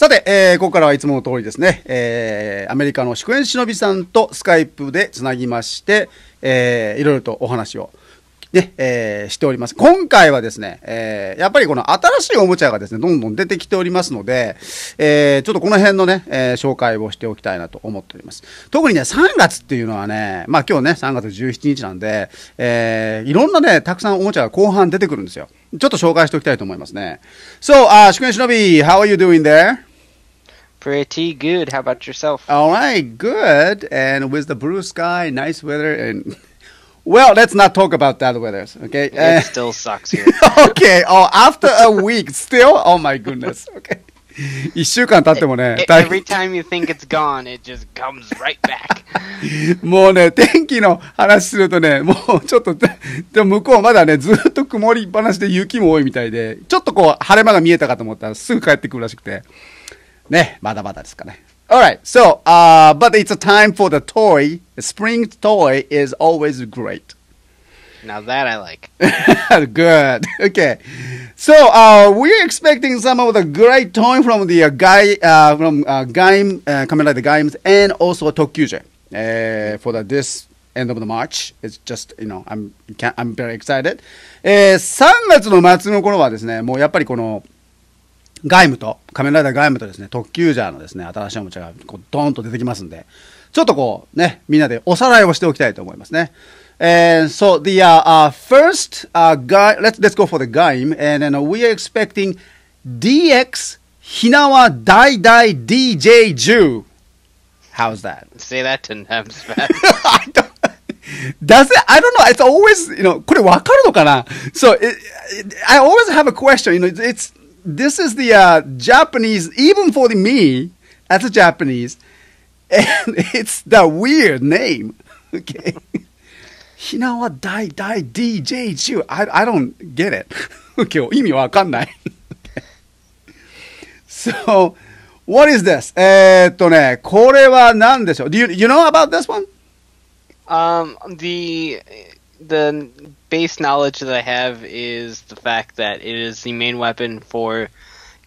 さて、えー、ここからはいつもの通りですね、えー、アメリカの祝宴忍さんとスカイプでつなぎまして、えー、いろいろとお話を、ね、えー、しております。今回はですね、えー、やっぱりこの新しいおもちゃがですね、どんどん出てきておりますので、えー、ちょっとこの辺のね、えー、紹介をしておきたいなと思っております。特にね、3月っていうのはね、まあ今日ね、3月17日なんで、えー、いろんなね、たくさんおもちゃが後半出てくるんですよ。ちょっと紹介しておきたいと思いますね。So, uh, 祝君忍び、how are you doing there? Pretty good. How about yourself? All right, good. And with the blue sky, nice weather, and well, let's not talk about that weather. Okay, it uh, still sucks here. okay. Oh, after a week, still. Oh my goodness. Okay. 1週間経ってもね、Every time you think it's gone, it just comes right back. もうね、天気の話するとね、もうちょっと、で向こうまだね、ずっと曇りっぱなしで雪も多いみたいで、ちょっとこう、晴れ間が見えたかと思ったらすぐ帰ってくるらしくて。ね、まだまだですかね。Alright, so, uh, but it's a time for the toy. The spring toy is always great. Now that I like. Good. Okay. So, uh, we're expecting some of the great toy from the uh, guy, uh, from uh, Gaim, uh, Kamen Rider Gaim, and also Tokyuja, uh, for the, this end of the March. It's just, you know, I'm, I'm very excited. えー、3月の末の頃はですね、もうやっぱりこの、uh, 外務と、仮面ライダーガイムとですね、特急ジャーのですね、新しいおもちゃがこうドーンと出てきますんで、ちょっとこうね、みんなでおさらいをしておきたいと思いますね。And so the uh, uh, first uh, guy, let's let's go for the game, and then uh, we are expecting DX Hinawa Dai Dai DJ Ju. How's that? Say that ten times fast. don't. e s it? I don't know. It's always you know. これわかるのかな So it, it, I always have a question. You know, it's this is the uh, Japanese, even for the, me as a Japanese, and it's the weird name. Okay. you know what? dai die, DJ, Chu. I, I don't get it. okay, So, what is this? えっとね、これは何でしょう Do you, you know about this one? Um, the, the base knowledge that I have is the fact that it is the main weapon for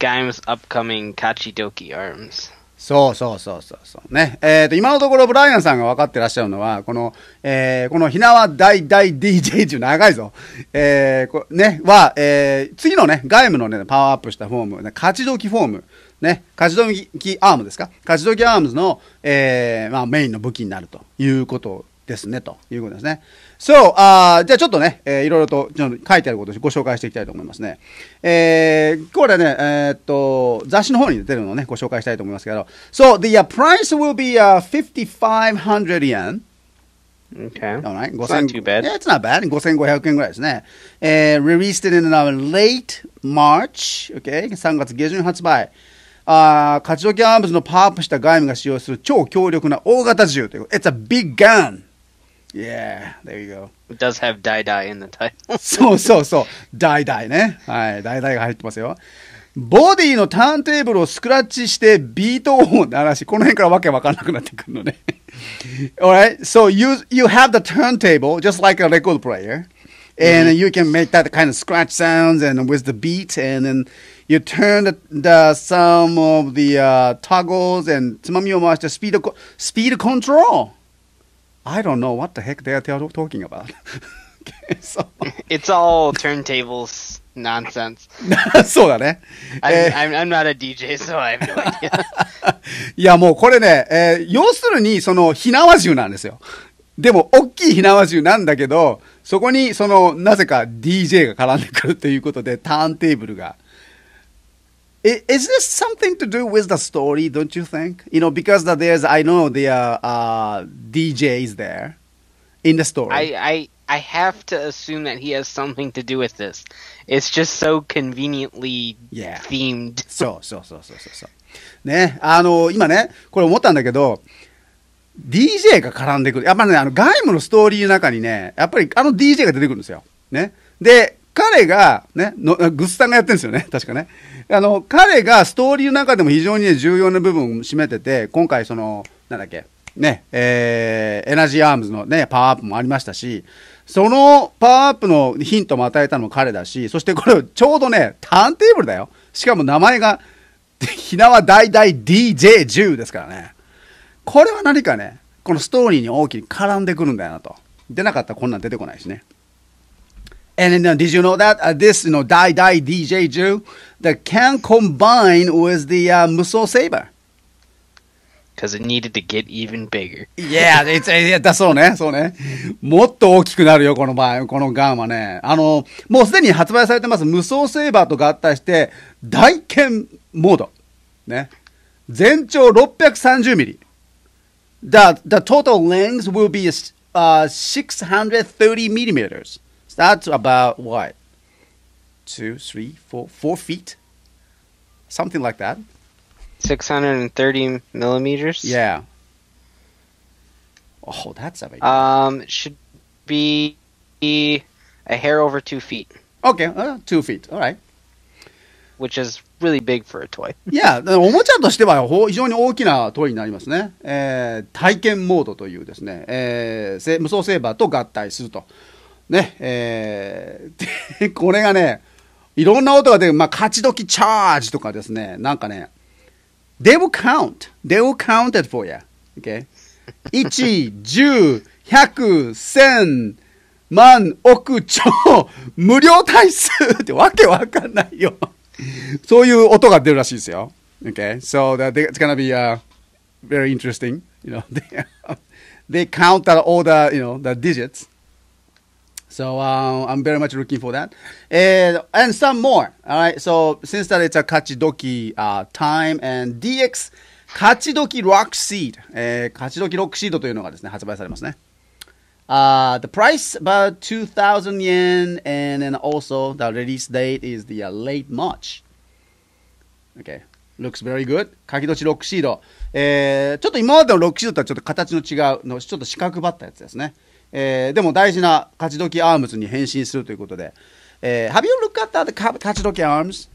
Gaim's upcoming Kachidoki arms. そうそうそうそうそうね。えっ、ー、と、今のところブライアンさんが分かってらっしゃるのは、この、えー、このひなわ大大 DJ 中長いぞ。えー、こね、は、えー、次のね、外務のね、パワーアップしたフォーム、ね、勝ちどきフォーム、ね、勝ちどきアームですか勝ちどきアームズの、えー、まあメインの武器になるということですね、ということですね。そう、あじゃあちょっとね、えー、いろいろと書いてあることをご紹介していきたいと思いますね。えー、これね、えー、っと、雑誌の方に出てるのをね、ご紹介したいと思いますけど、So, the、uh, price will be、uh, 5500 yen. Okay. right. 5, not too bad. Yeah, it's not bad. 5500円ぐらいですね。えー、released in、u late March. Okay. 3月下旬発売。あカチドキアームズのパワーアップした外務が使用する超強力な大型銃という。It's a big gun. Yeah, there you go. It does have die die in the title. そうそうそう。die die ね。はい。die die が入ってますよ。ボディのターンテーブルをスクラッチしてビートを鳴らし、この辺からわけわかんなくなってくるのね。Alright, so you, you have the turntable, just like a record player, and mm-hmm. you can make that kind of scratch sounds and with the beat, and then you turn the, the some of the uh, toggles and つまみを回してスピード、スピードコントロール。I don't know what the heck they are talking about. so, it's all turntables nonsense. そうだね。I'm, えー、I'm, I'm not a DJ, so I have no idea. いや、もうこれね、えー、要するに、その、火縄銃なんですよ。でも、大きい火縄銃なんだけど、そこに、その、なぜか DJ が絡んでくるということで、ターンテーブルが。Is this something to do with the story, don't you think? You know, because that there's, I know there are uh, DJs there in the story. I, I, I have to assume that he has something to do with this. It's just so conveniently yeah. themed. そうそうそうそうそうそう。ね、あの、今ね、これ思ったんだけど、DJ が絡んでくる。やっぱね、あの、外務のストーリーの中にね、やっぱりあの DJ が出てくるんですよ。ね。で、彼が、ね、のグッズさんがやってるんですよね、確かね。あの、彼がストーリーの中でも非常に、ね、重要な部分を占めてて、今回その、なんだっけ、ね、えー、エナジーアームズのね、パワーアップもありましたし、そのパワーアップのヒントも与えたのも彼だし、そしてこれちょうどね、ターンテーブルだよ。しかも名前が、ひなわ大大 DJ10 ですからね。これは何かね、このストーリーに大きく絡んでくるんだよなと。出なかったらこんなん出てこないしね。And you n o w did you know that uh, this, you know, Dai Dai DJ Jew, that can combine with the uh, Musou Saber. Because it needed to get even bigger. yeah, it's, it, that, そうね、そうね。もっと大きくなるよ、この場合、このガンはね。あの、もうすでに発売されてます、無双セーバーと合体して、大剣モード。ね。全長630ミリ。The, the total length will be、uh, 630 millimeters. That's about what? Two, three, four, four feet? Something like that. 630 millimeters? Yeah. Oh, that's amazing. Um, should be a hair over two feet. Okay, uh, two feet. All right. Which is really big for a toy. Yeah, いや、おもちゃとしては非常に大きなトイになりますね。えー、体験モードというですね、えー、無双セーバーと合体すると。ね、えー、これがね、いろんな音が出る。まあ、勝ち時チャージとかですね、なんかね、they will count, they will count it for you. Okay? 1、10、100、1000、万、億、兆、無料体数ってわけわかんないよ。そういう音が出るらしいですよ。Okay? So that it's gonna be、uh, very interesting. You know, they, they count t all the, you know, the digits. So um, I'm very much looking for that. And, and some more. All right. So since that it's a Kachidoki uh, time and DX Kachidoki Rock カチドキロ Kachidoki Rock Seed というのがですね、発売されますね。Uh, the price about 2000 yen and then also the release date is the、uh, late March. Okay. Looks very good. 書き土地ロックシード。えー、ちょっと今までのロックシードとはちょっと形の違うの、ちょっと四角ばったやつですね。えー、でも大事な勝ちきアームズに変身するということで、えー、Have you looked at t h 勝ちアームズ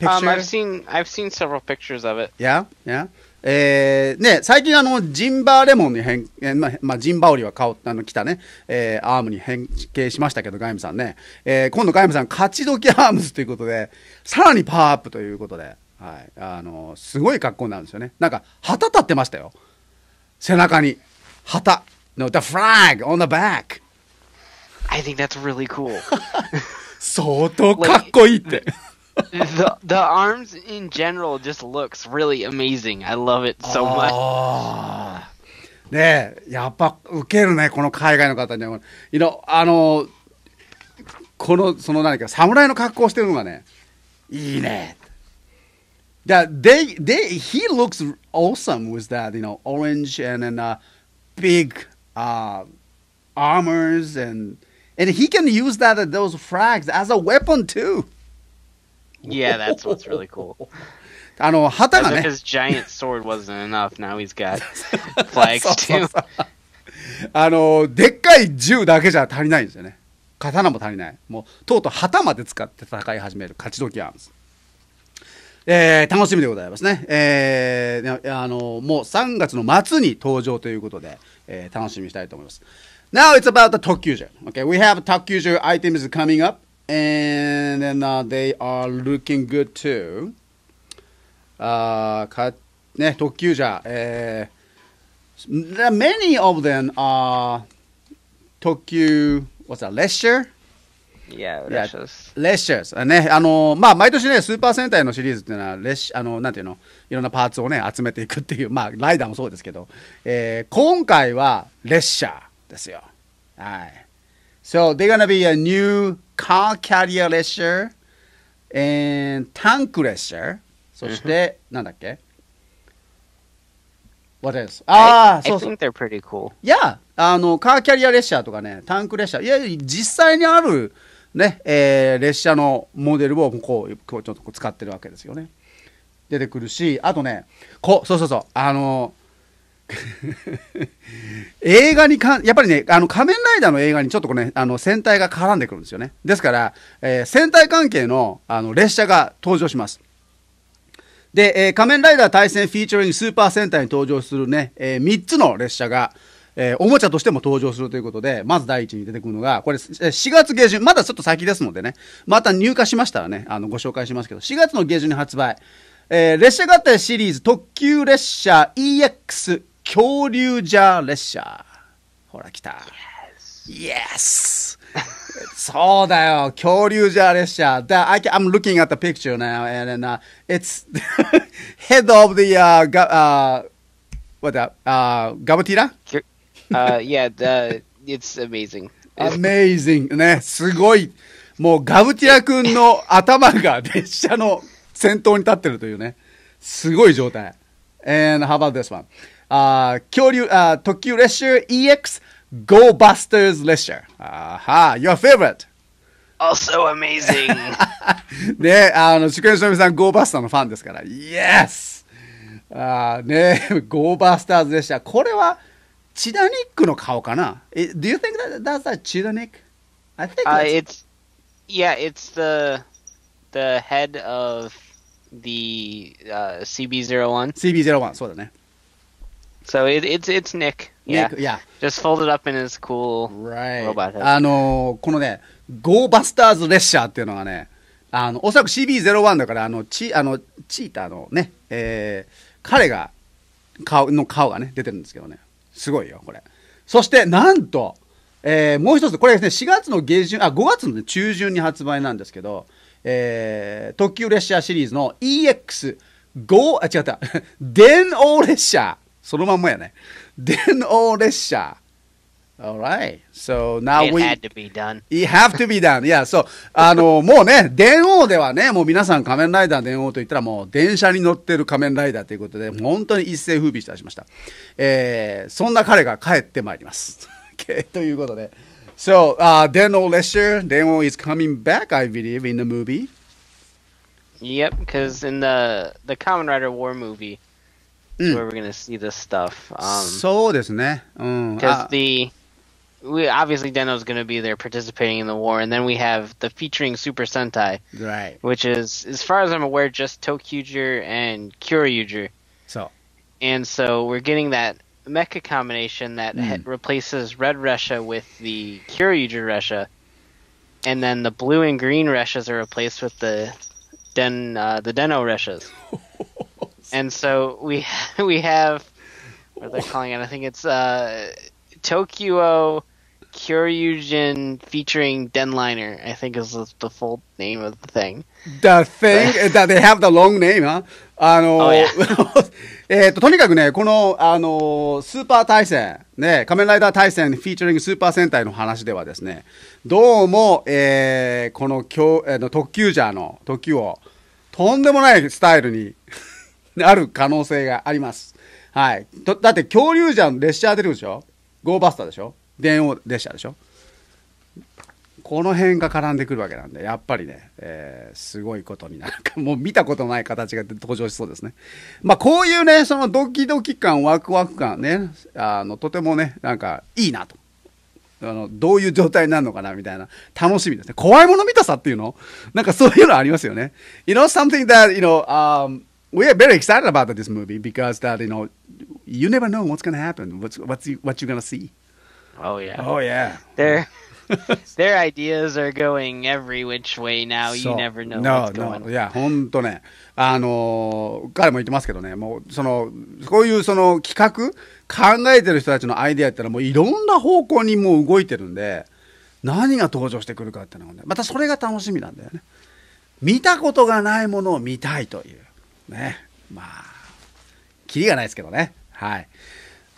i v e seen I've seen several pictures of it. Yeah, yeah. えー、ね最近あのジンバーレモンに変、えー、ままあジンバオリは顔あの来たね、えー、アームに変形しましたけどガイムさんね、えー、今度ガイムさん勝ちきアームズということでさらにパワーアップということで、はい、あのすごい格好なんですよね。なんか旗立ってましたよ。背中に旗。No, the flag on the back. I think that's really cool. 相当かっこいいって。the the arms in general just looks really amazing. I love it so much. ねえ、やっぱ受けるね、この海外の方には。You know, あの、この、その何か、侍の格好をしてるのがね、いいね。That they, they, he looks awesome with that, you know, orange and then a big uh, a r m o r and he can use that those frags as a weapon too. y that's what's really cool. あの旗がね。あのでっかい銃だけじゃ足りないんですよね。刀も足りない。もうとうとう旗まで使って戦い始める勝ち時アームズ。楽しみでございますね。えー、あのもう3月の末に登場ということで、えー、楽しみにしたいと思います。Now it's about the Tokyo. Okay, we have Tokyo items coming up, and then uh, they are looking good too. あかね、特急じゃ、えー、many uh, uh, of them are 特急 what's that, lecture? いや、レッシャーズ。レッシャーズ。ね、あの、まあ、毎年ね、スーパー戦隊のシリーズっていうのは、レッシあの、なんていうの、いろんなパーツをね、集めていくっていう、まあ、ライダーもそうですけど、えー、今回は、レッシャーですよ。はい。So, they're gonna be a new car carrier レッシャー、and tank レッシャー、そして、なんだっけ What else? ああ、そう。I think they're pretty cool. Yeah! あの、カーキャリア列車とかね、タンク列車。いや、実際にある、ね、えー、列車のモデルをこう、ちょっと使ってるわけですよね。出てくるし、あとね、こう、そうそうそう、あの 映画にかやっぱりね、あの仮面ライダーの映画にちょっとこれ、ね、あの戦隊が絡んでくるんですよね。ですから、えー、戦隊関係のあの列車が登場します。で、えー、仮面ライダー対戦フィーチャリングスーパー戦隊に登場するね、えー、3つの列車が、えー、おもちゃとしても登場するということで、まず第一に出てくるのが、これ、4月下旬、まだちょっと先ですのでね、また入荷しましたらね、あの、ご紹介しますけど、4月の下旬に発売、えー、列車合体シリーズ特急列車 EX 恐竜ジャー列車。ほら、来た。イエスそうだよ、恐竜ジャー列車。だ、I can, I'm looking at the picture now, and, and、uh, it's head of the, uh, uh, what that, uh, ガブティラ Uh, yeah, the, it's amazing. Amazing. ね、すごい。もうガブティア君の頭が列車の先頭に立ってるというね、すごい状態。And how about this one? あ恐竜、あ特急列車 EX Go Busters 列車。あは、your favorite! Also amazing! ね、あの、宿園しのさん、Go Buster のファンですから。Yes! あね、Go Busters 列車。これは、チダニックの顔かな Do you think that that's a Chidanic? I think uh, it's yeah, it's the the head of the uh, CB01. CB01, そうだね。So it, it's it's Nick. Yeah. Nick, yeah. Just folded up in his cool right. robot head. あのー、このね、Go Busters Lesher っていうのはね、あの、おそらく CB01 だから、あの、チあのチーターのね、えー、彼が、顔の顔がね、出てるんですけどね。すごいよ、これ。そして、なんと、えー、もう一つ、これですね、4月の下旬、あ、5月の中旬に発売なんですけど、えー、特急列車シリーズの EX5、あ、違った、電王列車。そのまんまやね。電王列車 All right. So now It we. had to be done. You have to be done. Yeah. So, あの、もうね、電王ではね、もう皆さん仮面ライダー電王と言ったらもう電車に乗ってる仮面ライダーということで、本当に一世風靡いたしました。えー、そんな彼が帰ってまいります。okay, ということで。So, uh, Daniel Lester, d n i e is coming back, I believe, in the movie. Yep, because in the the Common Rider War movie, mm. where we're gonna see this stuff. Um, so ですね Because um, uh, the we obviously Deno's going to be there participating in the war, and then we have the featuring Super Sentai, right? Which is, as far as I'm aware, just Tokuger and Kyoryuger. So, and so we're getting that mecha combination that mm. replaces Red Russia with the Kyoryuger Russia, and then the blue and green Russias are replaced with the Den uh, the Deno Russias. and so we we have what they're calling it. I think it's. Uh, Tokyo Kyryujin featuring Denliner, I think is the, full name of the thing. The thing that they have the long name, huh? あの、oh, yeah. えっと、とにかくね、この、あの、スーパー対戦、ね、仮面ライダー対戦フィーチャリングスーパー戦隊の話ではですね、どうも、えー、この、えー、特急ジャーの特急を、とんでもないスタイルにあ る可能性があります。はい。だって、恐竜じゃん、列車出るでしょゴーバスターでしょ電王列車でしょこの辺が絡んでくるわけなんで、やっぱりね、えー、すごいことになるか、もう見たことない形が登場しそうですね。まあ、こういうね、そのドキドキ感、ワクワク感ね、あの、とてもね、なんか、いいなと。あの、どういう状態になるのかな、みたいな、楽しみですね。怖いもの見たさっていうのなんかそういうのありますよね。You know, something that, you know,、um, we are very excited about this movie because that, you know, you never know what's going to happen. What's what's what you're going to see. Oh yeah. Oh yeah. Their their ideas are going every which way now. You never know what's going. No, いや本当ね、あの彼も言ってますけどね、もうそのこういうその企画考えてる人たちのアイデアってのはもういろんな方向にもう動いてるんで、何が登場してくるかっていうのはね、またそれが楽しみなんだよね。見たことがないものを見たいというね、まあ。キリがないですけどね。はい。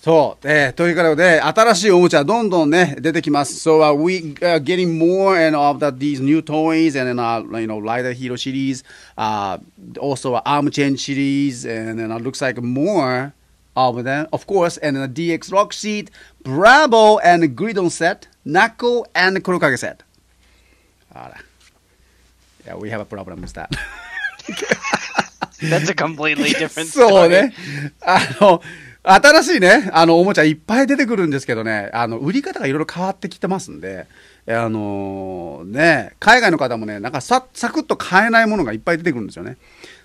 そう、えー、ということで、新しいおもちゃどんどんね、出てきます。So、uh, we are getting more and of t h a these t new toys and then, uh, you know, l i g h t e r Hero series, uh, also u Arm Chain series, and then it looks like more of them, of course, and then t DX Rock Sheet, Bravo and Gridon set, k n u c k l and Kurokage set. あら。Yeah, we have a problem with that. That's a completely different story. そうね。あの、新しいね、あの、おもちゃいっぱい出てくるんですけどね、あの、売り方がいろいろ変わってきてますんで、あのー、ね、海外の方もね、なんかさ、サクッと買えないものがいっぱい出てくるんですよね。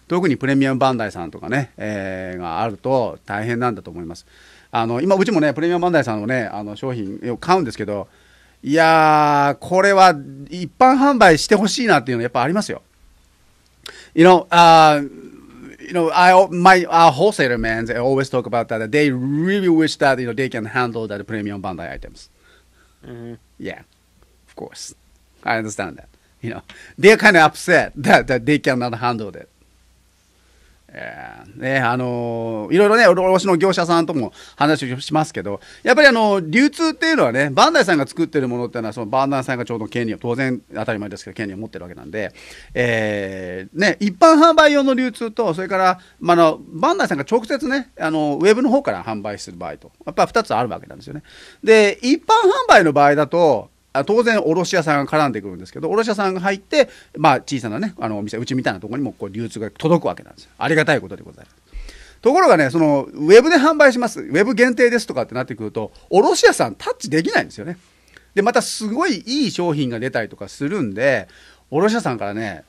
特にプレミアムバンダイさんとかね、えー、があると大変なんだと思います。あの、今、うちもね、プレミアムバンダイさんのね、あの、商品を買うんですけど、いやー、これは一般販売してほしいなっていうのはやっぱありますよ。You know, uh, you know, I my our wholesaler man, they always talk about that. They really wish that you know they can handle that premium Bandai items. Mm-hmm. Yeah, of course, I understand that. You know, they're kind of upset that that they cannot handle it. えー、ね、あのー、いろいろね、卸の業者さんとも話をしますけど、やっぱりあのー、流通っていうのはね、バンダイさんが作ってるものっていうのは、そのバンダイさんがちょうど権利を、当然当たり前ですけど、権利を持ってるわけなんで、えー、ね、一般販売用の流通と、それから、まあ、の、バンダイさんが直接ね、あの、ウェブの方から販売する場合と、やっぱり2つあるわけなんですよね。で、一般販売の場合だと、当然卸屋さんが絡んでくるんですけど卸屋さんが入って、まあ、小さなねあのお店うちみたいなところにもこう流通が届くわけなんですよありがたいことでございますところがねそのウェブで販売しますウェブ限定ですとかってなってくると卸屋さんタッチできないんですよねでまたすごいいい商品が出たりとかするんで卸屋さんからね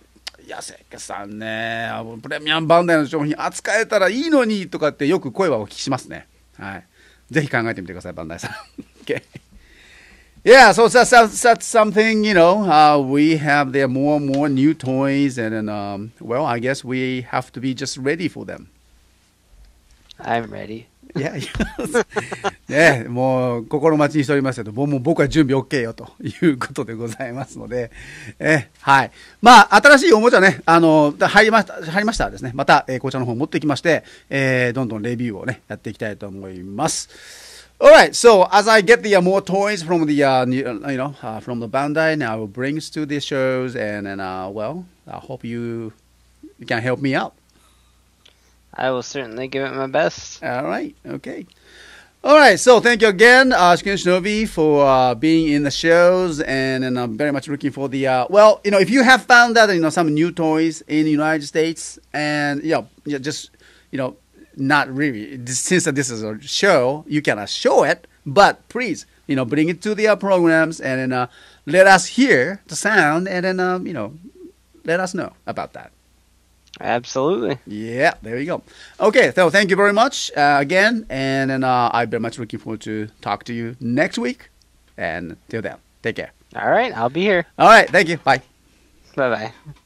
いや、せっさんね、プレミアムバンダイの商品扱えたらいいのにとかってよく声はお聞きしますね。はい。ぜひ考えてみてください、バンダイさん。Yeah, so that's, that's, that's something, you know, uh, we have there more and more new toys, and, and um, well, I guess we have to be just ready for them. I'm ready. yeah, ね、もう心待ちにしておりますけど、もう僕は準備 OK よということでございますので、えはい。まあ、新しいおもちゃね、あの、入りました、入りましたらですね、また、えー、こちらの方持ってきまして、えー、どんどんレビューをね、やっていきたいと思います。All right, so as I get the uh, more toys from the uh, uh you know uh, from the Bandai, now I will bring to these shows, and and uh, well, I hope you you can help me out. I will certainly give it my best. All right, okay. All right, so thank you again, uh, Shiken Shinobi, for uh, being in the shows, and, and I'm very much looking for the well, you know, if you have found that you know some new toys in the United States, and you know, just you know not really. Since this is a show, you cannot show it, but please, you know, bring it to the uh, programs and then uh, let us hear the sound and then, um, you know, let us know about that. Absolutely. Yeah, there you go. Okay, so thank you very much uh, again, and, then uh, I've been much looking forward to talk to you next week. And till then, take care. All right, I'll be here. All right, thank you. Bye. Bye bye.